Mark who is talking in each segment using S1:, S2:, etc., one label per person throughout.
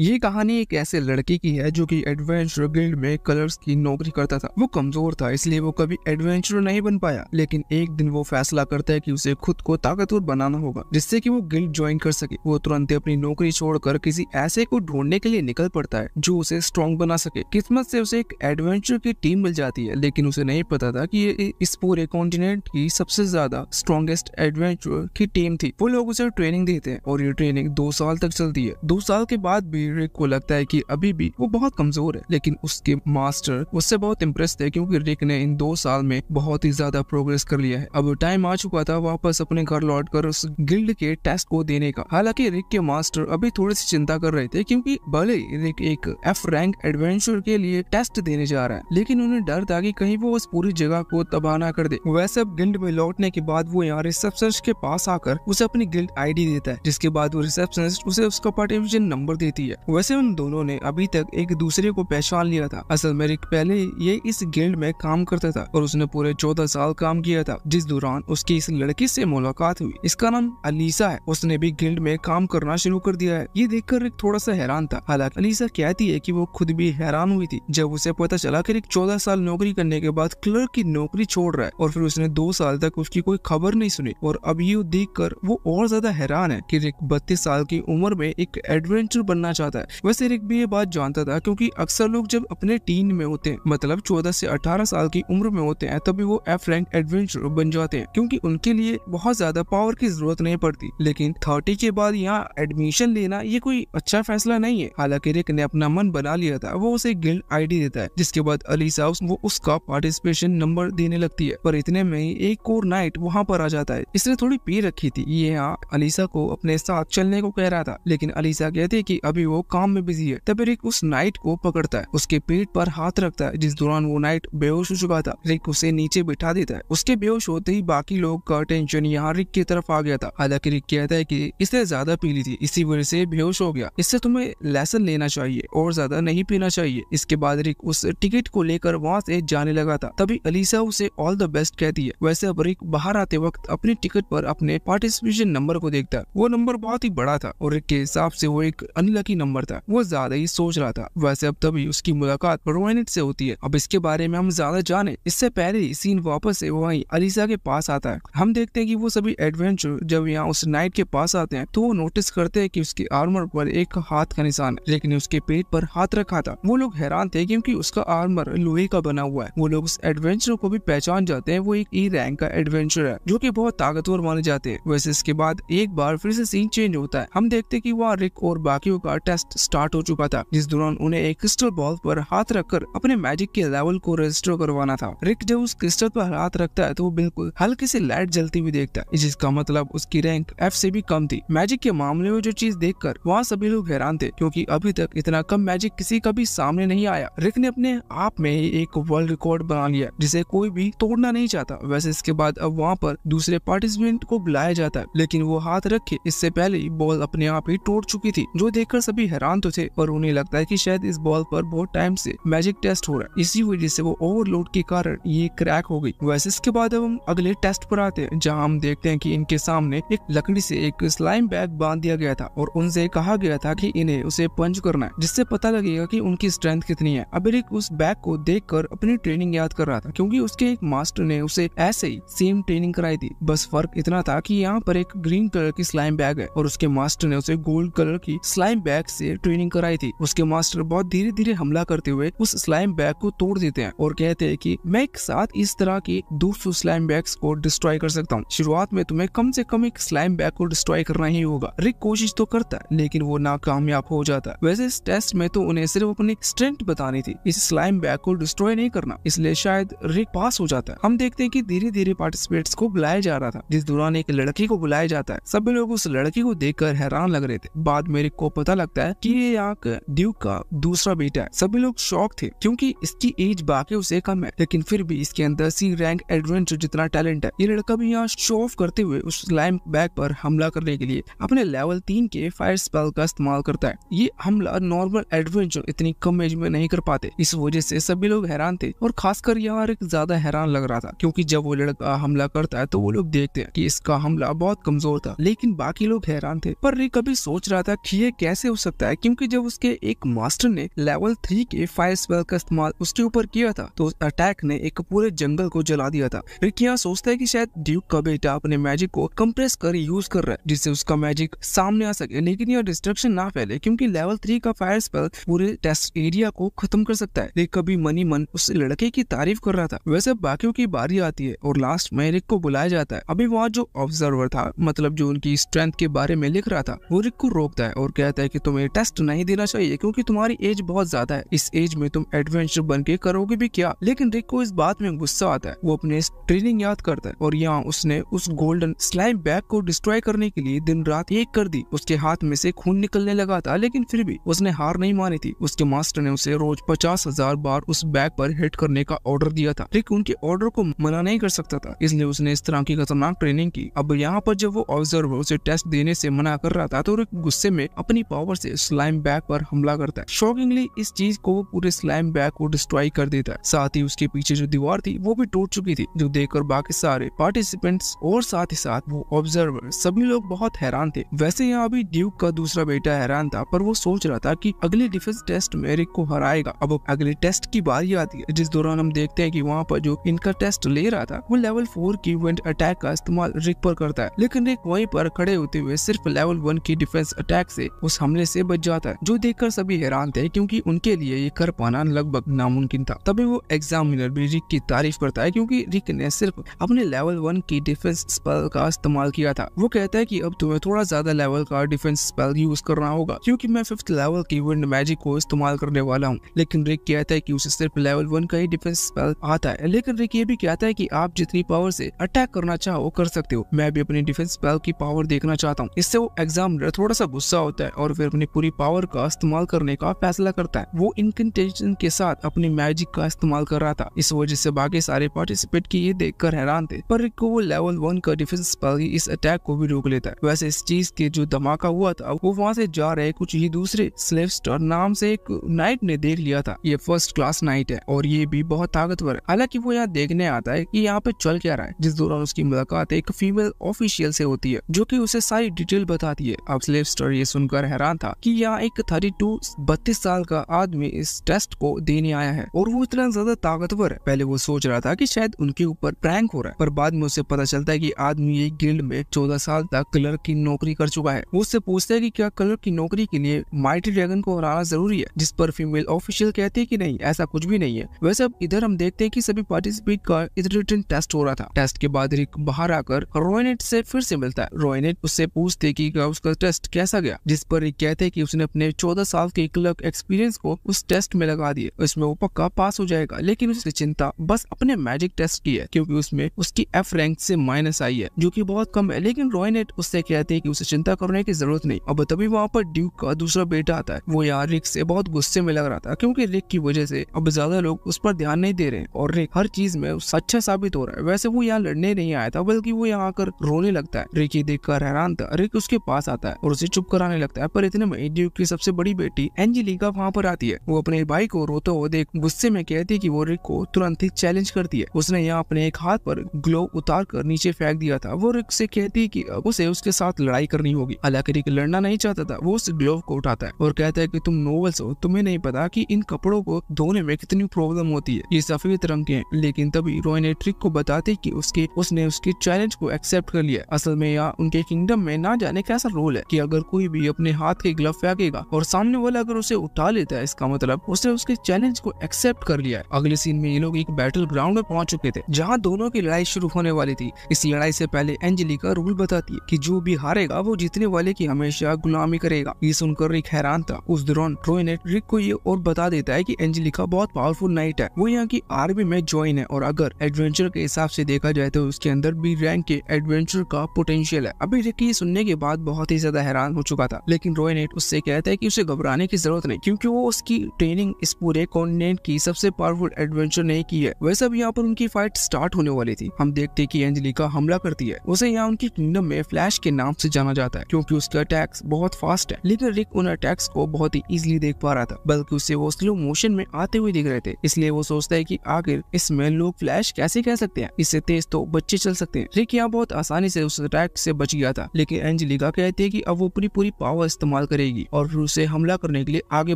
S1: ये कहानी एक ऐसे लड़के की है जो कि एडवेंचर गिल्ड में कलर्स की नौकरी करता था वो कमजोर था इसलिए वो कभी एडवेंचर नहीं बन पाया लेकिन एक दिन वो फैसला करता है कि उसे खुद को ताकतवर बनाना होगा जिससे कि वो गिल्ड ज्वाइन कर सके वो तुरंत अपनी नौकरी छोड़कर किसी ऐसे को ढूंढने के लिए निकल पड़ता है जो उसे स्ट्रॉन्ग बना सके किस्मत से उसे एक एडवेंचर की टीम मिल जाती है लेकिन उसे नहीं पता था की इस पूरे कॉन्टिनेंट की सबसे ज्यादा स्ट्रॉन्गेस्ट एडवेंचर की टीम थी वो लोग उसे ट्रेनिंग देते हैं और ये ट्रेनिंग दो साल तक चलती है दो साल के बाद भी रिक को लगता है कि अभी भी वो बहुत कमजोर है लेकिन उसके मास्टर उससे बहुत इम्प्रेस थे क्योंकि रिक ने इन दो साल में बहुत ही ज्यादा प्रोग्रेस कर लिया है अब टाइम आ चुका था वापस अपने घर लौट कर उस गिल्ड के टेस्ट को देने का हालांकि रिक के मास्टर अभी थोड़ी सी चिंता कर रहे थे क्योंकि भले रिक एक एफ रैंक एडवेंचर के लिए टेस्ट देने जा रहा है लेकिन उन्हें डर था कि कहीं वो उस पूरी जगह को तबाह ना कर दे वैसे अब गिल्ड में लौटने के बाद वो यहाँ रिसेप्शनिस्ट के पास आकर उसे अपनी गिल्ड आईडी देता है जिसके बाद वो रिसेप्शनिस्ट उसे उसका पार्टिविजन नंबर देती है दिया वैसे उन दोनों ने अभी तक एक दूसरे को पहचान लिया था असल में रिक पहले ये इस गिल्ड में काम करता था और उसने पूरे चौदह साल काम किया था जिस दौरान उसकी इस लड़की से मुलाकात हुई इसका नाम अलीसा है उसने भी गिल्ड में काम करना शुरू कर दिया है ये देखकर रिक थोड़ा सा हैरान था हालांकि अलीसा कहती है की वो खुद भी हैरान हुई थी जब उसे पता चला की रिक चौदह साल नौकरी करने के बाद क्लर्क की नौकरी छोड़ रहा है और फिर उसने दो साल तक उसकी कोई खबर नहीं सुनी और अब ये देख कर वो और ज्यादा हैरान है की रिक बत्तीस साल की उम्र में एक एडवेंचर बनना चाहता जाता है वैसे रिक भी ये बात जानता था क्योंकि अक्सर लोग जब अपने टीन में होते हैं मतलब चौदह से अठारह साल की उम्र में होते हैं तभी वो एफ रैंक एडवेंचर बन जाते हैं क्योंकि उनके लिए बहुत ज्यादा पावर की जरूरत नहीं पड़ती लेकिन थर्टी के बाद यहाँ एडमिशन लेना ये कोई अच्छा फैसला नहीं है हालांकि रिक ने अपना मन बना लिया था वो उसे गिल्ड आईडी देता है जिसके बाद अलीसा वो उसका पार्टिसिपेशन नंबर देने लगती है पर इतने में ही एक और नाइट वहाँ पर आ जाता है इसने थोड़ी पी रखी थी ये यहाँ अलीसा को अपने साथ चलने को कह रहा था लेकिन अलीसा कहती है की अभी वो वो काम में बिजी है तभी रिक उस नाइट को पकड़ता है उसके पेट पर हाथ रखता है जिस दौरान वो नाइट बेहोश हो चुका था रिक उसे नीचे बिठा देता है उसके बेहोश होते ही बाकी लोग का टेंशन यहाँ रिक की तरफ आ गया था हालांकि रिक कहता है की इसने ज्यादा पी ली थी इसी वजह से बेहोश हो गया इससे तुम्हे लेसन लेना चाहिए और ज्यादा नहीं पीना चाहिए इसके बाद रिक उस टिकट को लेकर वहाँ से जाने लगा था तभी अलीसा उसे ऑल द बेस्ट कहती है वैसे अब रिक बाहर आते वक्त अपने टिकट पर अपने पार्टिसिपेशन नंबर को देखता है वो नंबर बहुत ही बड़ा था और रिक के हिसाब से वो एक अनलकी नंबर था वो ज्यादा ही सोच रहा था वैसे अब तभी उसकी मुलाकात रोहनिट से होती है अब इसके बारे में हम ज्यादा जाने इससे पहले ही सीन वापस से वही अलीसा के पास आता है हम देखते हैं कि वो सभी एडवेंचर जब यहाँ उस नाइट के पास आते हैं तो वो नोटिस करते हैं कि उसके आर्मर पर एक हाथ का निशान है लेकिन उसके पेट पर हाथ रखा था वो लोग हैरान थे क्योंकि उसका आर्मर लोहे का बना हुआ है वो लोग उस एडवेंचर को भी पहचान जाते हैं वो एक ई रैंक का एडवेंचर है जो की बहुत ताकतवर माने जाते हैं वैसे इसके बाद एक बार फिर से सीन चेंज होता है हम देखते की वहाँ रिक और बाकियों का टेस्ट स्टार्ट हो चुका था जिस दौरान उन्हें एक क्रिस्टल बॉल पर हाथ रखकर अपने मैजिक के लेवल को रजिस्टर करवाना था रिक जब उस क्रिस्टल पर हाथ रखता है तो वो बिल्कुल हल्की सी लाइट जलती हुई देखता है जिसका मतलब उसकी रैंक एफ से भी कम थी मैजिक के मामले में जो चीज कर वहाँ सभी लोग हैरान थे क्यूँकी अभी तक इतना कम मैजिक किसी का भी सामने नहीं आया रिक ने अपने आप में ही एक वर्ल्ड रिकॉर्ड बना लिया जिसे कोई भी तोड़ना नहीं चाहता वैसे इसके बाद अब वहाँ पर दूसरे पार्टिसिपेंट को बुलाया जाता है लेकिन वो हाथ रखे इससे पहले ही बॉल अपने आप ही टूट चुकी थी जो देखकर सभी भी हैरान तो थे पर उन्हें लगता है कि शायद इस बॉल पर बहुत टाइम से मैजिक टेस्ट हो रहा है इसी वजह से वो ओवरलोड के कारण ये क्रैक हो गई वैसे इसके बाद अब हम अगले टेस्ट पर आते हैं जहाँ हम देखते हैं कि इनके सामने एक लकड़ी से एक स्लाइम बैग बांध दिया गया था और उनसे कहा गया था की इन्हें उसे पंच करना है जिससे पता लगेगा की उनकी स्ट्रेंथ कितनी है एक उस बैग को देख अपनी ट्रेनिंग याद कर रहा था क्यूँकी उसके एक मास्टर ने उसे ऐसे ही सेम ट्रेनिंग कराई थी बस फर्क इतना था की यहाँ पर एक ग्रीन कलर की स्लाइम बैग है और उसके मास्टर ने उसे गोल्ड कलर की स्लाइम बैग बैग से ट्रेनिंग कराई थी उसके मास्टर बहुत धीरे धीरे हमला करते हुए उस स्लाइम बैग को तोड़ देते हैं और कहते हैं कि मैं एक साथ इस तरह के दो सौ स्लाइम बैग्स को डिस्ट्रॉय कर सकता हूँ शुरुआत में तुम्हें कम से कम एक स्लाइम बैग को डिस्ट्रॉय करना ही होगा रिक कोशिश तो करता है लेकिन वो नाकामयाब हो जाता है वैसे इस टेस्ट में तो उन्हें सिर्फ अपनी स्ट्रेंथ बतानी थी इस स्लाइम बैग को डिस्ट्रॉय नहीं करना इसलिए शायद रिक पास हो जाता है हम देखते हैं कि धीरे धीरे पार्टिसिपेट्स को बुलाया जा रहा था जिस दौरान एक लड़की को बुलाया जाता है सभी लोग उस लड़की को देखकर हैरान लग रहे थे बाद में रिक को पता लगता लगता है कि ये आग ड्यूक का दूसरा बेटा है सभी लोग शौक थे क्योंकि इसकी एज बाकी उसे कम है लेकिन फिर भी इसके अंदर सी रैंक एडवेंचर जितना टैलेंट है ये लड़का भी यहाँ शो ऑफ करते हुए उस लाइम बैग पर हमला करने के लिए अपने लेवल तीन के फायर स्पेल का इस्तेमाल करता है ये हमला नॉर्मल एडवेंचर इतनी कम एज में नहीं कर पाते इस वजह से सभी लोग हैरान थे और खासकर यहाँ एक ज्यादा हैरान लग रहा था क्योंकि जब वो लड़का हमला करता है तो वो लोग देखते हैं कि इसका हमला बहुत कमजोर था लेकिन बाकी लोग हैरान थे पर रिक कभी सोच रहा था कि ये कैसे उस सकता है क्योंकि जब उसके एक मास्टर ने लेवल थ्री के फायर स्पेल का इस्तेमाल उसके ऊपर किया था तो उस अटैक ने एक पूरे जंगल को जला दिया था रिकिया सोचता है कि शायद ड्यूक का बेटा अपने मैजिक को कंप्रेस कर यूज कर रहा है जिससे उसका मैजिक सामने आ सके लेकिन यह डिस्ट्रक्शन ना फैले क्योंकि लेवल थ्री का फायर स्पेल पूरे टेस्ट एरिया को खत्म कर सकता है रिक कभी मनी मन उस लड़के की तारीफ कर रहा था वैसे बाकियों की बारी आती है और लास्ट में रिक को बुलाया जाता है अभी वहाँ जो ऑब्जर्वर था मतलब जो उनकी स्ट्रेंथ के बारे में लिख रहा था वो रिक को रोकता है और कहता है की तुम तुम्हें टेस्ट नहीं देना चाहिए क्योंकि तुम्हारी एज बहुत ज्यादा है इस एज में तुम एडवेंचर बन के करोगे भी क्या लेकिन रिक को इस बात में गुस्सा आता है वो अपने ट्रेनिंग याद करता है और यहाँ उसने उस गोल्डन स्लाइम बैग को डिस्ट्रॉय करने के लिए दिन रात एक कर दी उसके हाथ में से खून निकलने लगा था लेकिन फिर भी उसने हार नहीं मानी थी उसके मास्टर ने उसे रोज पचास हजार बार उस बैग पर हिट करने का ऑर्डर दिया था रिक उनके ऑर्डर को मना नहीं कर सकता था इसलिए उसने इस तरह की खतरनाक ट्रेनिंग की अब यहाँ पर जब वो ऑब्जर्वर उसे टेस्ट देने से मना कर रहा था तो रिक गुस्से में अपनी पावर से स्लाइम बैग पर हमला करता है शॉकिंगली इस चीज को वो पूरे स्लाइम बैग को डिस्ट्रॉय कर देता है साथ ही उसके पीछे जो दीवार थी वो भी टूट चुकी थी जो देखकर बाकी सारे पार्टिसिपेंट्स और साथ ही साथ वो ऑब्जर्वर सभी लोग बहुत हैरान थे वैसे यहाँ भी ड्यूक का दूसरा बेटा हैरान था पर वो सोच रहा था की अगले डिफेंस टेस्ट में रिक को हराएगा अब अगले टेस्ट की बारी आती है जिस दौरान हम देखते हैं की वहाँ पर जो इनका टेस्ट ले रहा था वो लेवल फोर की इवेंट अटैक का इस्तेमाल रिक पर करता है लेकिन रिक वहीं पर खड़े होते हुए सिर्फ लेवल वन की डिफेंस अटैक से उस हमले से बच जाता है जो देखकर सभी हैरान थे क्योंकि उनके लिए ये कर पाना लगभग नामुमकिन था तभी वो एग्जामिनर भी रिक की तारीफ करता है क्योंकि रिक ने सिर्फ अपने लेवल वन की डिफेंस स्पेल का इस्तेमाल किया था वो कहता है की अब तुम्हें थोड़ा ज्यादा लेवल का डिफेंस स्पेल यूज करना होगा क्यूँकी मैं फिफ्थ लेवल की विंड मैजिक को इस्तेमाल करने वाला हूँ लेकिन रिक कहता है की उसे सिर्फ लेवल वन का ही डिफेंस स्पेल आता है लेकिन रिक ये भी कहता है की आप जितनी पावर से अटैक करना चाहो कर सकते हो मैं भी अपनी डिफेंस स्पेल की पावर देखना चाहता हूँ इससे वो एग्जामिनर थोड़ा सा गुस्सा होता है और फिर अपनी अपनी पूरी पावर का इस्तेमाल करने का फैसला करता है वो इनकंटेशन के साथ अपनी मैजिक का इस्तेमाल कर रहा था इस वजह से बाकी सारे पार्टिसिपेट की ये देख कर हैरान थे पर रिको वो लेवल वन का डिफेंस पर ही इस अटैक को भी रोक लेता है वैसे इस चीज के जो धमाका हुआ था वो वहाँ से जा रहे कुछ ही दूसरे स्टार नाम से एक नाइट ने देख लिया था ये फर्स्ट क्लास नाइट है और ये भी बहुत ताकतवर है हालांकि वो यहाँ देखने आता है कि यहाँ पे चल क्या रहा है जिस दौरान उसकी मुलाकात एक फीमेल ऑफिशियल से होती है जो की उसे सारी डिटेल बताती है अब स्लेव स्टार ये सुनकर हैरान था था कि यहाँ एक थर्टी टू बत्तीस साल का आदमी इस टेस्ट को देने आया है और वो इतना ज्यादा ताकतवर है पहले वो सोच रहा था कि शायद उनके ऊपर प्रैंक हो रहा है पर बाद में उसे पता चलता है कि आदमी एक गिल्ड में चौदह साल तक क्लर्क की नौकरी कर चुका है वो उससे पूछता है कि क्या क्लर्क की नौकरी के लिए माइटी ड्रैगन को हराना जरूरी है जिस पर फीमेल ऑफिशियल कहती है की नहीं ऐसा कुछ भी नहीं है वैसे अब इधर हम देखते हैं की सभी पार्टिसिपेट का इधर रिटर्न टेस्ट हो रहा था टेस्ट के बाद रिक बाहर आकर रोयनेट से फिर से मिलता है रोयनेट उससे पूछते की उसका टेस्ट कैसा गया जिस पर रिक रहे थे कि उसने अपने चौदह साल के क्लर्क एक्सपीरियंस को उस टेस्ट में लगा दिए उसमें वो पक्का पास हो जाएगा लेकिन उसकी चिंता बस अपने मैजिक टेस्ट की है क्योंकि उसमें उसकी एफ रैंक से माइनस आई है जो की बहुत कम है लेकिन रॉय ने उससे कहते हैं कि उसे चिंता करने की जरूरत नहीं अब तभी वहाँ पर ड्यूक का दूसरा बेटा आता है वो यहाँ रिक से बहुत गुस्से में लग रहा था क्यूँकी रिक की वजह से अब ज्यादा लोग उस पर ध्यान नहीं दे रहे और रिक हर चीज में अच्छा साबित हो रहा है वैसे वो यहाँ लड़ने नहीं आया था बल्कि वो यहाँ आकर रोने लगता है रिक ये देखकर हैरान था रिक उसके पास आता है और उसे चुप कराने लगता है पर इतने में ड्यूक की सबसे बड़ी बेटी एंजेलिका वहाँ पर आती है वो अपने भाई को रोते हुए देख गुस्से में कहती है की वो रिक को तुरंत ही चैलेंज करती है उसने यहाँ अपने एक हाथ पर ग्लोव उतार कर नीचे फेंक दिया था वो रिक से कहती है की उसे उसके साथ लड़ाई करनी होगी हालांकि रिक लड़ना नहीं चाहता था वो उस ग्लोव को उठाता है और कहता है की तुम नोवल्स हो तुम्हें नहीं पता की इन कपड़ों को धोने में कितनी प्रॉब्लम होती है ये सफेद रंग के हैं लेकिन तभी रोय ने ट्रिक को बताते कि उसके उसने उसके चैलेंज को एक्सेप्ट कर लिया असल में यहाँ उनके किंगडम में ना जाने कैसा रोल है कि अगर कोई भी अपने हाथ के एक ग्लव फेंकेगा और सामने वाला अगर उसे उठा लेता है इसका मतलब उसने उसके चैलेंज को एक्सेप्ट कर लिया है अगले सीन में ये लोग एक बैटल ग्राउंड में पहुंच चुके थे जहाँ दोनों की लड़ाई शुरू होने वाली थी इस लड़ाई से पहले का रूल बताती है की जो भी हारेगा वो जीतने वाले की हमेशा गुलामी करेगा ये सुनकर रिक हैरान था उस दौरान रोय ने रिक को ये और बता देता है की का बहुत पावरफुल नाइट है वो यहाँ की आर्मी में ज्वाइन है और अगर एडवेंचर के हिसाब से देखा जाए तो उसके अंदर बी रैंक के एडवेंचर का पोटेंशियल है अभी रिक ये सुनने के बाद बहुत ही ज्यादा हैरान हो चुका था लेकिन रोय ने कॉर्डिनेट उससे कहता है कि उसे घबराने की जरूरत नहीं क्योंकि वो उसकी ट्रेनिंग इस पूरे कॉन्टिनेंट की सबसे पावरफुल एडवेंचर नहीं की है वैसे भी यहाँ पर उनकी फाइट स्टार्ट होने वाली थी हम देखते की एंजलिका हमला करती है उसे यहाँ उनकी किंगडम में फ्लैश के नाम से जाना जाता है क्यूँकी उसके अटैक्स बहुत फास्ट है लेकिन रिक उन अटैक्स को बहुत ही इजिली देख पा रहा था बल्कि उसे वो स्लो मोशन में आते हुए दिख रहे थे इसलिए वो सोचता है की आखिर इसमें लोग फ्लैश कैसे कह सकते हैं इससे तेज तो बच्चे चल सकते हैं रिक यहाँ बहुत आसानी से उस अटैक से बच गया था लेकिन एंजलिका कहती है की अब वो पूरी पूरी पावर इस्तेमाल करेगी और उसे हमला करने के लिए आगे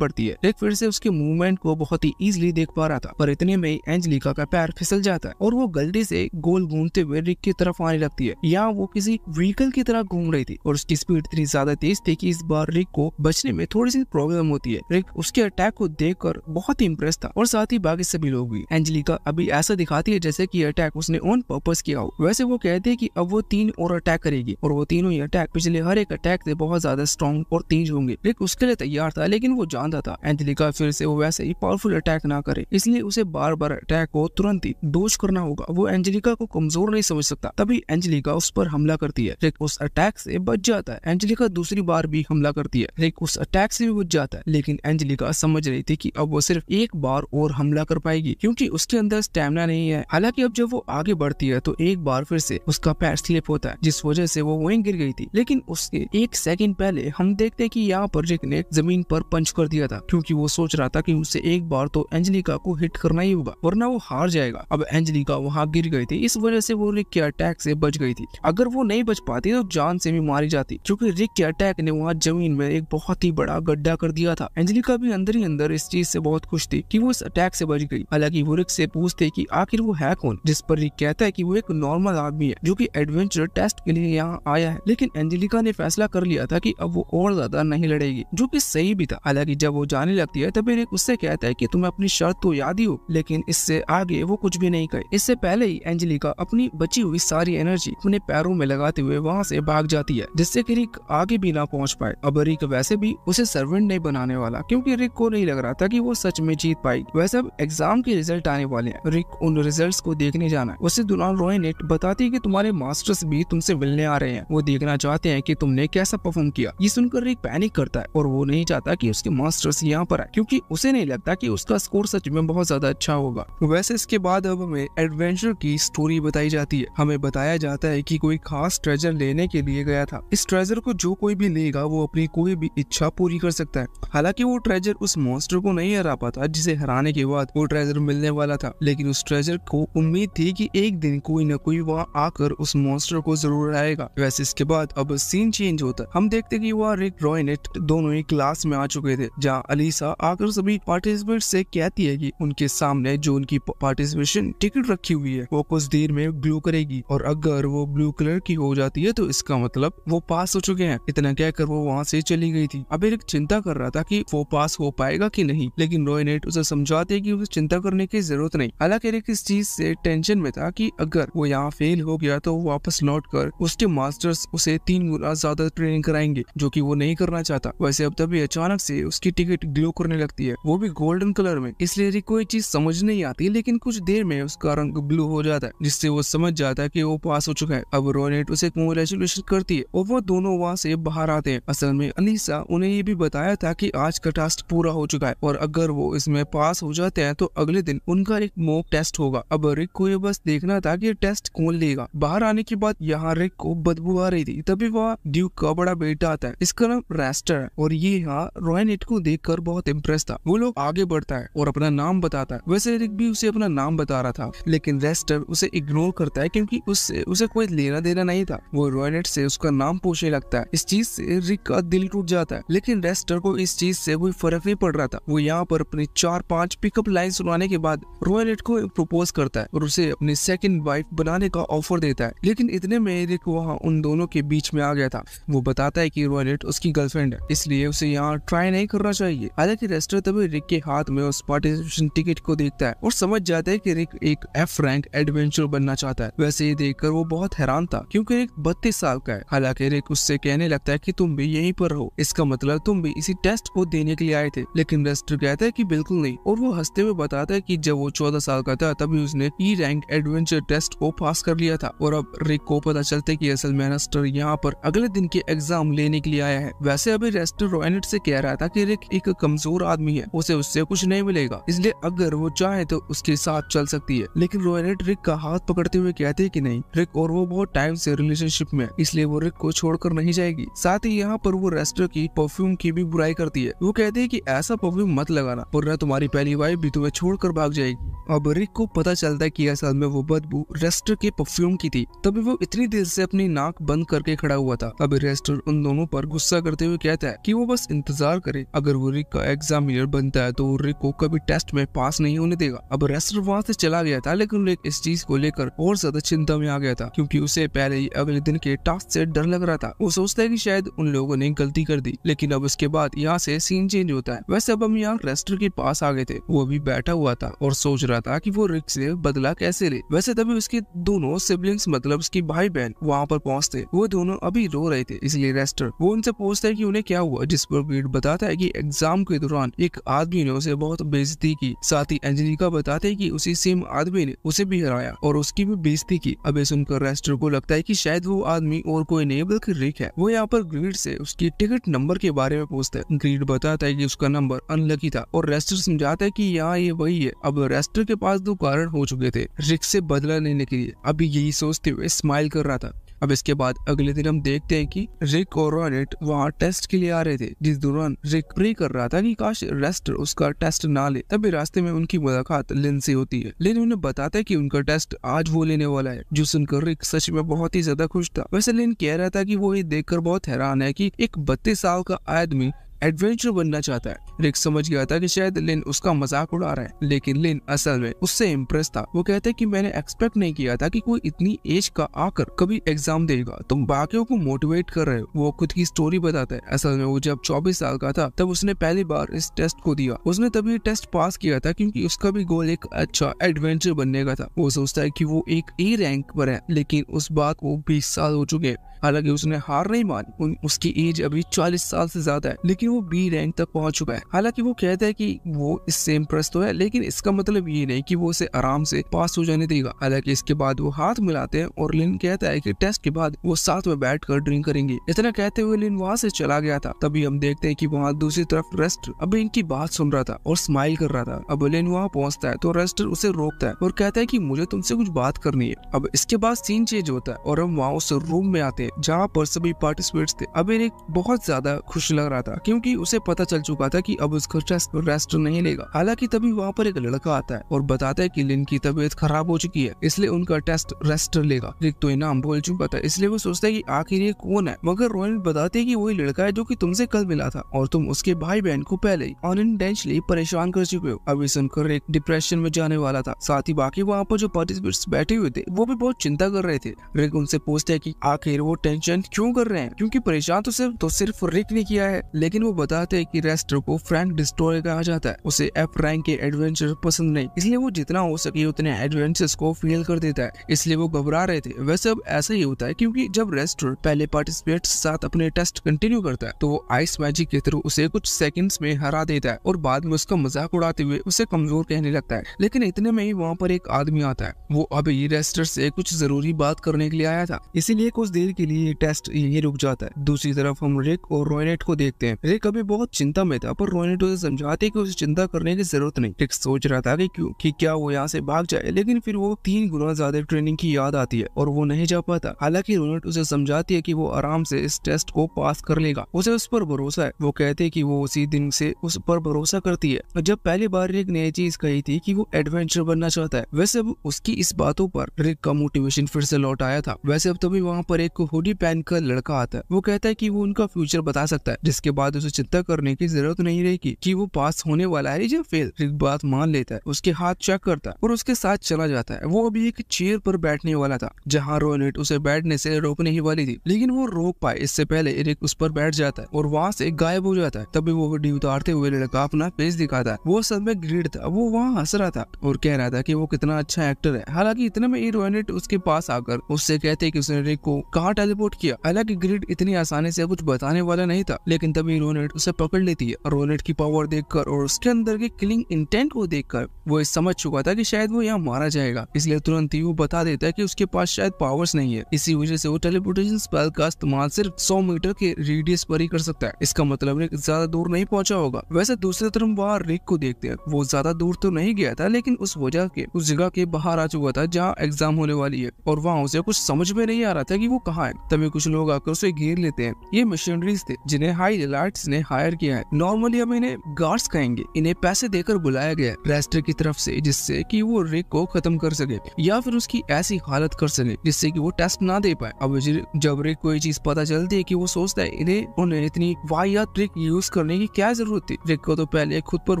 S1: बढ़ती है रेक फिर से उसके मूवमेंट को बहुत ही इजिली देख पा रहा था पर इतने में एंजलिका का पैर फिसल जाता है और वो गलती से गोल घूमते हुए रिक की तरफ आने लगती है यहाँ वो किसी व्हीकल की तरह घूम रही थी और उसकी स्पीड इतनी ज्यादा तेज थी की इस बार रिक को बचने में थोड़ी सी प्रॉब्लम होती है रिक उसके अटैक को देख बहुत ही इम्प्रेस था और साथ ही बाकी सभी लोग भी एंजलिका अभी ऐसा दिखाती है जैसे की अटैक उसने ऑन पर्पज किया हो वैसे वो कहते है की अब वो तीन और अटैक करेगी और वो तीनों ही अटैक पिछले हर एक अटैक से बहुत ज्यादा स्ट्रॉन्ग और तेज चेंज होंगे रिक उसके लिए तैयार था लेकिन वो जानता था एंजेलिका फिर से वो वैसे ही पावरफुल अटैक ना करे इसलिए उसे बार बार अटैक को तुरंत ही दोष करना होगा वो एंजलिका को कमजोर नहीं समझ सकता तभी एंजलिका उस पर हमला करती है रिक उस अटैक से बच जाता है एंजलिका दूसरी बार भी हमला करती है रिक उस अटैक से भी बच जाता है लेकिन एंजलिका समझ रही थी की अब वो सिर्फ एक बार और हमला कर पाएगी क्यूँकी उसके अंदर स्टेमिना नहीं है हालांकि अब जब वो आगे बढ़ती है तो एक बार फिर से उसका पैर स्लिप होता है जिस वजह से वो वहीं गिर गई थी लेकिन उसके एक सेकंड पहले हम देखते कि यहाँ पर जेक ने जमीन पर पंच कर दिया था क्योंकि वो सोच रहा था कि उसे एक बार तो एंजलिका को हिट करना ही होगा वरना वो हार जाएगा अब एंजलिका वहाँ गिर गई थी इस वजह से वो रिक के अटैक से बच गई थी अगर वो नहीं बच पाती तो जान से भी मारी जाती क्योंकि रिक के अटैक ने वहाँ जमीन में एक बहुत ही बड़ा गड्ढा कर दिया था एंजलिका भी अंदर ही अंदर इस चीज से बहुत खुश थी कि वो इस अटैक से बच गई हालांकि वो रिक से पूछते कि आखिर वो है कौन जिस पर रिक कहता है कि वो एक नॉर्मल आदमी है जो कि एडवेंचर टेस्ट के लिए यहाँ आया है लेकिन एंजलिका ने फैसला कर लिया था कि अब वो और ज्यादा लड़ा नहीं लड़ेगी जो की सही भी था हालांकि जब वो जाने लगती है तभी रिक उससे कहता है की तुम्हें अपनी शर्त तो याद ही हो लेकिन इससे आगे वो कुछ भी नहीं कहे इससे पहले ही एंजलिका अपनी बची हुई सारी एनर्जी अपने पैरों में लगाते हुए वहाँ से भाग जाती है जिससे की रिक आगे भी ना पहुँच पाए अब रिक वैसे भी उसे सर्वेंट नहीं बनाने वाला क्योंकि रिक को नहीं लग रहा था कि वो सच में जीत पाएगी वैसे अब एग्जाम के रिजल्ट आने वाले हैं रिक उन रिजल्ट्स को देखने जाना है उसे दौरान रोहिनेट बताती है कि तुम्हारे मास्टर्स भी तुमसे मिलने आ रहे हैं वो देखना चाहते हैं कि तुमने कैसा परफॉर्म किया ये सुनकर रिक पैनिक करता है और वो नहीं चाहता कि उसके मास्टर्स यहाँ पर आए क्योंकि उसे नहीं लगता कि उसका स्कोर सच में बहुत ज्यादा अच्छा होगा वैसे इसके बाद अब हमें एडवेंचर की स्टोरी बताई जाती है हमें बताया जाता है कि कोई खास ट्रेजर लेने के लिए गया था इस ट्रेजर को जो कोई भी लेगा वो अपनी कोई भी इच्छा पूरी कर सकता है हालांकि वो ट्रेजर उस मॉन्स्टर को नहीं हरा पाता जिसे हराने के बाद वो ट्रेजर मिलने वाला था लेकिन उस ट्रेजर को उम्मीद थी कि एक दिन कोई न कोई वहाँ आकर उस मॉन्स्टर को जरूर हराएगा वैसे इसके बाद अब सीन चेंज होता है हम देखते कि वह रिक रॉय नोएनेट दोनों ही क्लास में आ चुके थे जहाँ अलीसा आकर सभी पार्टिसिपेंट से कहती है कि उनके सामने जो उनकी पार्टिसिपेशन टिकट रखी हुई है वो कुछ देर में ग्लू करेगी और अगर वो ब्लू कलर की हो जाती है तो इसका मतलब वो पास हो चुके हैं इतना कहकर वो वहाँ से चली गई थी अब एक चिंता कर रहा था कि वो पास हो पाएगा कि नहीं लेकिन रोयनेट उसे समझाते कि उसे चिंता करने की जरूरत नहीं हालांकि एरिक इस चीज से टेंशन में था कि अगर वो यहाँ फेल हो गया तो वापस लौट कर उसके मास्टर्स उसे तीन गुना ज्यादा ट्रेनिंग कराएंगे जो की वो नहीं कर करना चाहता वैसे अब तभी अचानक से उसकी टिकट ग्लो करने लगती है वो भी गोल्डन कलर में इसलिए कोई चीज समझ नहीं आती लेकिन कुछ देर में उसका रंग ब्लू हो जाता है जिससे वो समझ जाता है की वो पास हो चुका है अब रोनेट उसे कंग्रेचुलेशन करती है और वो दोनों वहाँ से बाहर आते हैं असल में अनिसा उन्हें ये भी बताया था की आज का टास्क पूरा हो चुका है और अगर वो इसमें पास हो जाते हैं तो अगले दिन उनका एक मॉक टेस्ट होगा अब रिक को ये बस देखना था कि टेस्ट कौन लेगा बाहर आने के बाद यहाँ रिक को बदबू आ रही थी तभी वह ड्यूक का बड़ा बेटा आता है इसका नाम रेस्टर और ये यहाँ रॉयन एट को कर बहुत इम्प्रेस था वो लोग आगे बढ़ता है और अपना नाम बताता है वैसे एरिक भी उसे अपना नाम बता रहा था लेकिन रेस्टर उसे इग्नोर करता है क्योंकि उससे उसे कोई लेना देना नहीं था वो रॉयनेट से उसका नाम पूछने लगता है इस चीज से रिक का दिल टूट जाता है लेकिन रेस्टर को इस चीज से कोई फर्क नहीं पड़ रहा था वो यहाँ पर अपनी चार पांच पिकअप लाइन सुनाने के बाद रॉयनेट को प्रपोज करता है और उसे अपनी सेकेंड वाइफ बनाने का ऑफर देता है लेकिन इतने में एरिक वहाँ उन दोनों के बीच में आ गया था वो बताता है की रॉयलेट उसकी गलती गर्लफ्रेंड है इसलिए उसे यहाँ ट्राई नहीं करना चाहिए हालांकि रेस्टर तभी रिक के हाथ में उस पार्टिसिपेशन टिकट को देखता है और समझ जाता है की रिक एक एफ रैंक एडवेंचर बनना चाहता है वैसे ये देखकर वो बहुत हैरान था क्यूँकी रिक बत्तीस साल का है हालांकि रिक उससे कहने लगता है की तुम भी यही पर रहो इसका मतलब तुम भी इसी टेस्ट को देने के लिए आए थे लेकिन रेस्टर कहता है की बिल्कुल नहीं और वो हंसते हुए बताता है की जब वो चौदह साल का था तभी उसने ई रैंक एडवेंचर टेस्ट को पास कर लिया था और अब रिक को पता चलता है की असल में रेस्टर यहाँ पर अगले दिन के एग्जाम लेने के लिए आया है वैसे अभी रोयनेट से कह रहा था कि रिक एक कमजोर आदमी है उसे उससे कुछ नहीं मिलेगा इसलिए अगर वो चाहे तो उसके साथ चल सकती है लेकिन रोयनेट रिक का हाथ पकड़ते हुए कहते है की नहीं रिक और वो बहुत टाइम से रिलेशनशिप में इसलिए वो रिक को छोड़कर नहीं जाएगी साथ ही यहाँ पर वो रेस्टर की परफ्यूम की भी बुराई करती है वो कहती है की ऐसा परफ्यूम मत लगाना वरना तुम्हारी पहली वाइफ भी तुम्हें छोड़ भाग जाएगी अब रिक को पता चलता है कि असल में वो बदबू रेस्टर के परफ्यूम की थी तभी वो इतनी देर से अपनी नाक बंद करके खड़ा हुआ था अब रेस्टर उन दोनों पर गुस्सा करते हुए कहता है कि वो बस इंतजार करे अगर वो रिक का एग्जामिनर बनता है तो वो रिक को कभी टेस्ट में पास नहीं होने देगा अब रेस्टर वहाँ से चला गया था लेकिन रिक इस चीज को लेकर और ज्यादा चिंता में आ गया था क्यूँकी उसे पहले ही अगले दिन के टास्क से डर लग रहा था वो सोचता है की शायद उन लोगों ने गलती कर दी लेकिन अब उसके बाद यहाँ से सीन चेंज होता है वैसे अब हम यहाँ रेस्टर के पास आ गए थे वो अभी बैठा हुआ था और सोच रहा रहा था कि वो रिक से बदला कैसे ले वैसे तभी उसके दोनों सिबलिंग्स मतलब उसकी भाई बहन वहाँ पर पहुँचते वो दोनों अभी रो रहे थे इसलिए रेस्टर वो उनसे पूछता है की उन्हें क्या हुआ जिस पर वीड बताता है की एग्जाम के दौरान एक आदमी ने उसे बहुत बेजती की साथ ही अंजलिका बताते है की उसी सेम आदमी ने उसे भी हराया और उसकी भी बेजती की अब सुनकर रेस्टर को लगता है की शायद वो आदमी और कोई नहीं बल्कि रिक है वो यहाँ पर ग्रीड से उसकी टिकट नंबर के बारे में पूछता है ग्रीड बताता है की उसका नंबर अनलकी था और रेस्टर समझाता है की यहाँ ये वही है अब रेस्टर सुनील के पास दो कारण हो चुके थे रिक्स से बदला लेने के लिए अभी यही सोचते हुए स्माइल कर रहा था अब इसके बाद अगले दिन हम देखते हैं कि रिक और रॉनेट वहाँ टेस्ट के लिए आ रहे थे जिस दौरान रिक प्रे कर रहा था कि काश रेस्ट उसका टेस्ट ना ले तभी रास्ते में उनकी मुलाकात लिन से होती है लिन उन्हें बताता है कि उनका टेस्ट आज वो लेने वाला है जो सुनकर रिक सच में बहुत ही ज्यादा खुश था वैसे लिन कह रहा था की वो ये देख बहुत हैरान है की एक बत्तीस साल का आदमी एडवेंचर बनना चाहता है रिक समझ गया था कि शायद लिन उसका मजाक उड़ा रहा है लेकिन लिन असल में उससे इम्प्रेस था वो कहते हैं कि मैंने एक्सपेक्ट नहीं किया था कि कोई इतनी एज का आकर कभी एग्जाम देगा तुम बाकियों को मोटिवेट कर रहे हो वो खुद की स्टोरी बताता है असल में वो जब चौबीस साल का था तब उसने पहली बार इस टेस्ट को दिया उसने तभी टेस्ट पास किया था क्योंकि उसका भी गोल एक अच्छा एडवेंचर बनने का था वो सोचता है की वो एक ए रैंक पर है लेकिन उस बात को बीस साल हो चुके हालांकि उसने हार नहीं मानी उसकी एज अभी चालीस साल से ज्यादा है लेकिन वो बी रैंक तक पहुंच चुका है हालांकि वो कहता है कि वो इससे इम्प्रेस तो है लेकिन इसका मतलब ये नहीं कि वो उसे आराम से पास हो जाने देगा हालांकि इसके बाद वो हाथ मिलाते हैं और लिन कहता है कि टेस्ट के बाद वो साथ में बैठ कर ड्रिंक करेंगे इतना कहते हुए लिन वहाँ से चला गया था तभी हम देखते हैं कि वहाँ दूसरी तरफ रेस्टर अब इनकी बात सुन रहा था और स्माइल कर रहा था अब लिन वहाँ पहुँचता है तो रेस्टर उसे रोकता है और कहता है की मुझे तुमसे कुछ बात करनी है अब इसके बाद सीन चेंज होता है और हम वहाँ उस रूम में आते हैं जहाँ पर सभी पार्टिसिपेट थे अब इन्हें बहुत ज्यादा खुश लग रहा था कि क्योंकि उसे पता चल चुका था कि अब उसका चेस्ट रेस्ट नहीं लेगा हालांकि तभी वहाँ पर एक लड़का आता है और बताता है कि लिन की तबीयत खराब हो चुकी है इसलिए उनका टेस्ट रेस्ट लेगा लिख तो इनाम बोल चुका था इसलिए वो सोचता है की आखिर ये कौन है मगर रोनिन बताते है की वही लड़का है जो की तुमसे कल मिला था और तुम उसके भाई बहन को पहले ही अनइंटेंशली परेशान कर चुके हो अभी सुनकर एक डिप्रेशन में जाने वाला था साथ ही बाकी वहाँ पर जो पार्टिसिपेट बैठे हुए थे वो भी बहुत चिंता कर रहे थे रिक उनसे पूछते है की आखिर वो टेंशन क्यों कर रहे हैं क्योंकि परेशान तो सिर्फ तो सिर्फ रिक ने किया है लेकिन वो बताते हैं कि रेस्टर को फ्रैंक डिस्ट्रॉय कहा जाता है उसे एफ रैंक के एडवेंचर पसंद नहीं इसलिए वो जितना हो सके उतने एडवेंचर को फेल कर देता है इसलिए वो घबरा रहे थे वैसे अब ऐसा ही होता है क्योंकि जब रेस्टर पहले पार्टिसिपेट साथ अपने टेस्ट कंटिन्यू करता है तो वो आइस मैजिक के थ्रू उसे कुछ सेकंड्स में हरा देता है और बाद में उसका मजाक उड़ाते हुए उसे कमजोर कहने लगता है लेकिन इतने में ही वहाँ पर एक आदमी आता है वो अभी रेस्टर से कुछ जरूरी बात करने के लिए आया था इसीलिए कुछ देर के लिए टेस्ट यही रुक जाता है दूसरी तरफ हम रिक और रोयनेट को देखते हैं वे कभी बहुत चिंता में था पर रोनी उसे समझाते कि उसे चिंता करने की जरूरत नहीं टिक्स सोच रहा था कि क्यों कि क्या वो यहाँ से भाग जाए लेकिन फिर वो तीन गुना ज्यादा ट्रेनिंग की याद आती है और वो नहीं जा पाता हालांकि रोनेट उसे समझाती है की वो आराम से इस टेस्ट को पास कर लेगा उसे उस पर भरोसा है वो कहते की वो उसी दिन से उस पर भरोसा करती है जब पहली बार रिक ने चीज कही थी की वो एडवेंचर बनना चाहता है वैसे अब उसकी इस बातों पर रिक का मोटिवेशन फिर से लौट आया था वैसे अब तभी वहाँ पर एक हुडी पहन कर लड़का आता है वो कहता है की वो उनका फ्यूचर बता सकता है जिसके बाद उसे चिंता करने की जरूरत नहीं रहेगी कि वो पास होने वाला है या फेल एक बात मान लेता है उसके हाथ चेक करता है और उसके साथ चला जाता है वो अभी एक चेयर पर बैठने वाला था जहाँ रोनेट उसे बैठने से रोकने ही वाली थी लेकिन वो रोक पाए इससे पहले एरिक उस पर बैठ जाता है और वहाँ से गायब हो जाता है तभी वो हड्डी उतारते हुए लड़का अपना फेस दिखाता है वो सब में ग्रीड था वो वहाँ हंस रहा था और कह रहा था की वो कितना अच्छा एक्टर है हालांकि इतने में रोनेट उसके पास आकर उससे कहते की उसने एरिक को कहा टेलीपोर्ट किया हालांकि ग्रीड इतनी आसानी से कुछ बताने वाला नहीं था लेकिन तभी रोनेट रोनेट उसे पकड़ लेती है रोनेट की पावर देखकर और उसके अंदर के किलिंग इंटेंट को देखकर वो समझ चुका था कि शायद वो यहाँ मारा जाएगा इसलिए तुरंत ही वो बता देता है कि उसके पास शायद पावर्स नहीं है इसी वजह से वो टेलीपोर्टेशन स्पेल का इस्तेमाल सिर्फ सौ मीटर के रेडियस पर ही कर सकता है इसका मतलब रिक ज्यादा दूर नहीं पहुंचा होगा वैसे दूसरे तरफ बाहर रिक को देखते हैं वो ज्यादा दूर तो नहीं गया था लेकिन उस वजह के उस जगह के बाहर आ चुका था जहाँ एग्जाम होने वाली है और वहाँ उसे कुछ समझ में नहीं आ रहा था की वो कहाँ है तभी कुछ लोग आकर उसे घेर लेते हैं ये मशीनरीज थे जिन्हें हाई अलर्ट ने हायर किया है नॉर्मली हम इन्हें गार्ड्स कहेंगे इन्हें पैसे देकर बुलाया गया रेस्टर की तरफ से जिससे कि वो रिक को खत्म कर सके या फिर उसकी ऐसी हालत कर सके जिससे कि वो टेस्ट ना दे पाए अब जब रिक को ये चीज पता चलती है कि वो सोचता है इन्हें उन्हें इतनी वाहियात ट्रिक यूज करने की क्या जरूरत थी रिक को तो पहले खुद पर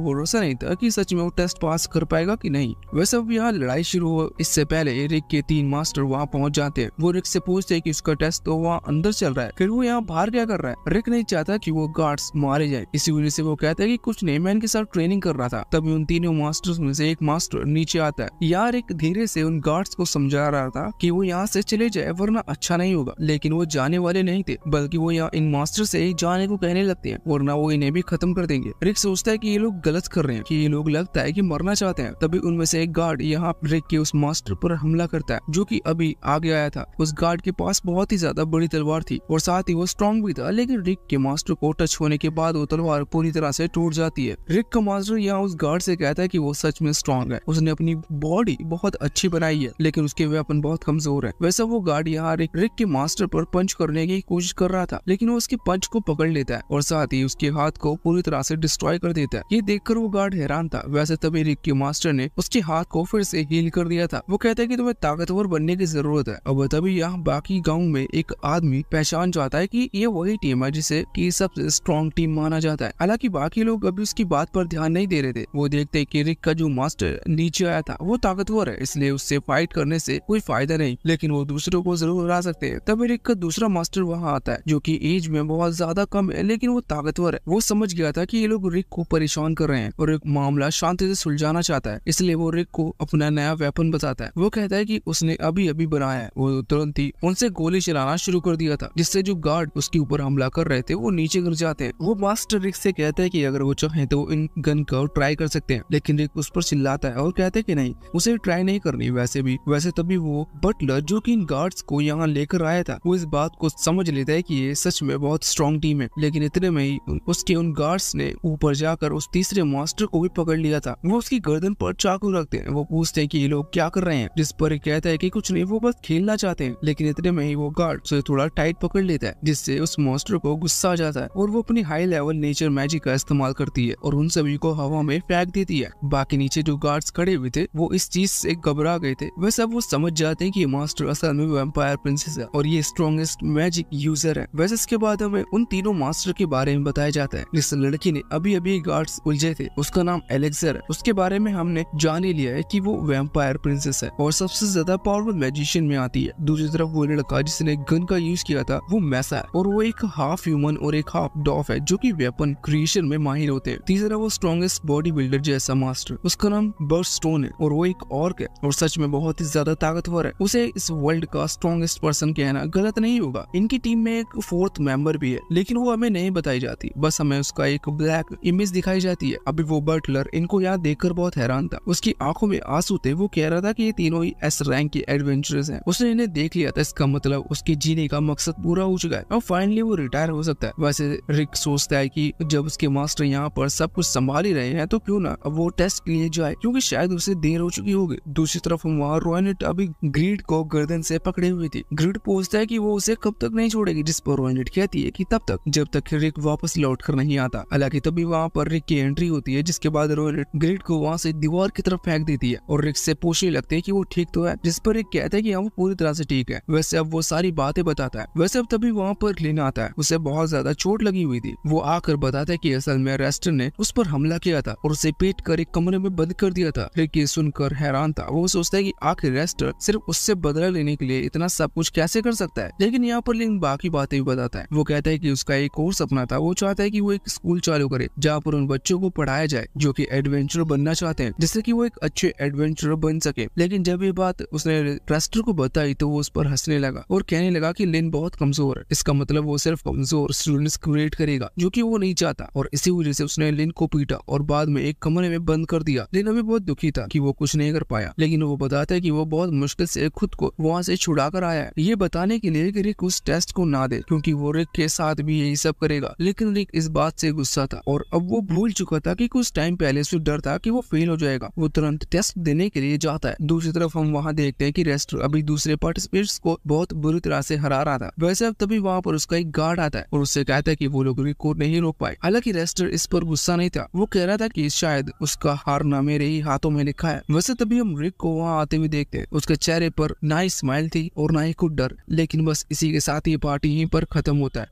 S1: भरोसा नहीं था की सच में वो टेस्ट पास कर पाएगा की नहीं वैसे अब यहाँ लड़ाई शुरू हो इससे पहले रिक के तीन मास्टर वहाँ पहुँच जाते हैं वो रिक से पूछते है की उसका टेस्ट तो वहाँ अंदर चल रहा है फिर वो यहाँ बाहर क्या कर रहा है रिक नहीं चाहता की वो गार्ड गार्ड्स मारे जाए इसी वजह से वो कहता है कि कुछ नहीं मैन के साथ ट्रेनिंग कर रहा था तभी उन तीनों मास्टर्स में से एक मास्टर नीचे आता है यार एक धीरे से उन गार्ड्स को समझा रहा था कि वो यहाँ से चले जाए वरना अच्छा नहीं होगा लेकिन वो जाने वाले नहीं थे बल्कि वो यहाँ इन मास्टर से जाने को कहने लगते हैं वरना वो इन्हें भी खत्म कर देंगे रिक सोचता है की ये लोग गलत कर रहे हैं की ये लोग लगता है की मरना चाहते हैं तभी उनमें से एक गार्ड यहाँ रिक के उस मास्टर पर हमला करता है जो की अभी आगे आया था उस गार्ड के पास बहुत ही ज्यादा बड़ी तलवार थी और साथ ही वो स्ट्रॉन्ग भी था लेकिन रिक के मास्टर को टच होने के बाद वो तलवार पूरी तरह से टूट जाती है रिक का मास्टर यहाँ उस गार्ड से कहता है कि वो सच में स्ट्रांग है उसने अपनी बॉडी बहुत अच्छी बनाई है लेकिन उसके वेपन बहुत कमजोर है वैसे वो गार्ड यहाँ रिक, रिक के मास्टर पर पंच करने की कोशिश कर रहा था लेकिन वो उसके पंच को पकड़ लेता है और साथ ही उसके हाथ को पूरी तरह से डिस्ट्रॉय कर देता है ये देखकर वो गार्ड हैरान था वैसे तभी रिक के मास्टर ने उसके हाथ को फिर से हील कर दिया था वो कहता है की तुम्हें ताकतवर बनने की जरूरत है और तभी यहाँ बाकी गाँव में एक आदमी पहचान जाता है की ये वही टीम है जिसे की सबसे स्ट्रॉन्ग स्ट्रॉन्ग टीम माना जाता है हालांकि बाकी लोग अभी उसकी बात पर ध्यान नहीं दे रहे थे वो देखते कि रिक का जो मास्टर नीचे आया था वो ताकतवर है इसलिए उससे फाइट करने से कोई फायदा नहीं लेकिन वो दूसरों को जरूर हरा सकते हैं तभी रिक का दूसरा मास्टर वहाँ आता है जो की एज में बहुत ज्यादा कम है लेकिन वो ताकतवर है वो समझ गया था की ये लोग रिक को परेशान कर रहे हैं और एक मामला शांति से सुलझाना चाहता है इसलिए वो रिक को अपना नया वेपन बताता है वो कहता है की उसने अभी अभी बनाया है वो तुरंत ही उनसे गोली चलाना शुरू कर दिया था जिससे जो गार्ड उसके ऊपर हमला कर रहे थे वो नीचे गिर जाता चाहते हैं वो मास्टर रिक से कहते हैं कि अगर वो चाहे तो इन गन को ट्राई कर सकते हैं लेकिन रिक उस पर चिल्लाता है और कहते हैं कि नहीं उसे ट्राई नहीं करनी वैसे भी वैसे तभी वो बटलर जो की इन गार्ड्स को यहाँ लेकर आया था वो इस बात को समझ लेता है की ये सच में बहुत स्ट्रॉन्ग टीम है लेकिन इतने में ही उसके उन गार्ड्स ने ऊपर जाकर उस तीसरे मास्टर को भी पकड़ लिया था वो उसकी गर्दन पर चाकू रखते हैं वो पूछते हैं कि ये लोग क्या कर रहे हैं जिस पर कहता है कि कुछ नहीं वो बस खेलना चाहते हैं लेकिन इतने में ही वो गार्ड उसे थोड़ा टाइट पकड़ लेता है जिससे उस मॉन्स्टर को गुस्सा आ जाता है और वो अपनी हाई लेवल नेचर मैजिक का इस्तेमाल करती है और उन सभी को हवा में फेंक देती है बाकी नीचे जो गार्ड्स खड़े हुए थे वो इस चीज से घबरा गए थे वह सब वो समझ जाते हैं कि मास्टर असल में वेम्पायर प्रिंसेस है और ये स्ट्रॉन्गेस्ट मैजिक यूजर है वैसे इसके बाद हमें उन तीनों मास्टर के बारे में बताया जाता है जिस लड़की ने अभी अभी गार्ड्स उलझे थे उसका नाम एलेक्सर है उसके बारे में हमने जान ही लिया है की वो वेम्पायर प्रिंसेस है और सबसे ज्यादा पावरफुल मैजिशियन में आती है दूसरी तरफ वो लड़का जिसने गन का यूज किया था वो मैसा है और वो एक हाफ ह्यूमन और एक हाफ डॉग ऑफ है जो की वेपन क्रिएशन में माहिर होते हैं तीसरा वो स्ट्रॉन्गेस्ट बॉडी बिल्डर जैसा मास्टर उसका नाम बर्ड स्टोन है और वो एक और है और सच में बहुत ही ज्यादा ताकतवर है उसे इस वर्ल्ड का स्ट्रॉन्गेस्ट पर्सन कहना गलत नहीं होगा इनकी टीम में एक फोर्थ मेंबर भी है लेकिन वो हमें नहीं बताई जाती बस हमें उसका एक ब्लैक इमेज दिखाई जाती है अभी वो बर्टलर इनको यहाँ देखकर बहुत हैरान था उसकी आंखों में आंसू थे वो कह रहा था की ये तीनों ही एस रैंक के एडवेंचरस है उसने इन्हें देख लिया था इसका मतलब उसके जीने का मकसद पूरा हो चुका है और फाइनली वो रिटायर हो सकता है वैसे ड्रिक सोचता है कि जब उसके मास्टर यहाँ पर सब कुछ संभाल ही रहे हैं तो क्यों ना वो टेस्ट के लिए जाए क्योंकि शायद उसे देर हो चुकी होगी दूसरी तरफ वहाँ रोयनेट अभी ग्रीड को गर्दन से पकड़े हुए थी ग्रीड पूछता है की वो उसे कब तक नहीं छोड़ेगी जिस पर रॉयनेट कहती है की तब तक जब तक रिक वापस लौट कर नहीं आता हालांकि तभी वहाँ पर रिक की एंट्री होती है जिसके बाद रॉयनेट ग्रीड को वहाँ से दीवार की तरफ फेंक देती है और रिक से पूछने लगते है की वो ठीक तो है जिस पर रिक कहते हैं की हाँ, वो पूरी तरह से ठीक है वैसे अब वो सारी बातें बताता है वैसे अब तभी वहाँ पर लेना आता है उसे बहुत ज्यादा चोट लगी हुई हुई थी वो आकर बताता है कि असल में रेस्टर ने उस पर हमला किया था और उसे पेट कर एक कमरे में बंद कर दिया था रिकी सुनकर हैरान था वो सोचता है कि आखिर रेस्टर सिर्फ उससे बदला लेने के लिए इतना सब कुछ कैसे कर सकता है लेकिन यहाँ पर लिंग बाकी बातें भी बताता है वो कहता है की उसका एक और सपना था वो चाहता है की वो एक स्कूल चालू करे जहाँ पर उन बच्चों को पढ़ाया जाए जो की एडवेंचर बनना चाहते हैं जिससे की वो एक अच्छे एडवेंचर बन सके लेकिन जब ये बात उसने रेस्टर को बताई तो वो उस पर हंसने लगा और कहने लगा की लिन बहुत कमजोर है इसका मतलब वो सिर्फ कमजोर स्टूडेंट्स क्रिएट करेगा जो की वो नहीं चाहता और इसी वजह से उसने लिन को पीटा और बाद में एक कमरे में बंद कर दिया लिन अभी बहुत दुखी था की वो कुछ नहीं कर पाया लेकिन वो बताता है की वो बहुत मुश्किल से खुद को वहाँ से छुड़ा कर आया है ये बताने के लिए की रिक उस टेस्ट को ना दे क्यूँकी वो रिक के साथ भी यही सब करेगा लेकिन रिक इस बात से गुस्सा था और अब वो भूल चुका था कि कुछ टाइम पहले से डर था कि वो फेल हो जाएगा वो तुरंत टेस्ट देने के लिए जाता है दूसरी तरफ हम वहाँ देखते हैं कि रेस्ट अभी दूसरे पार्टिसिपेट को बहुत बुरी तरह से हरा रहा था वैसे अब तभी वहाँ पर उसका एक गार्ड आता है और उससे कहता है की वो लोग लोगों को नहीं रोक पाए हालांकि रेस्टर इस पर गुस्सा नहीं था वो कह रहा था की शायद उसका हारना मेरे ही हाथों में लिखा है वैसे तभी हम रिक को वहाँ आते हुए देखते उसके चेहरे पर ना ही स्माइल थी और ना ही कुछ डर लेकिन बस इसी के साथ ये पार्टी यहीं पर खत्म होता है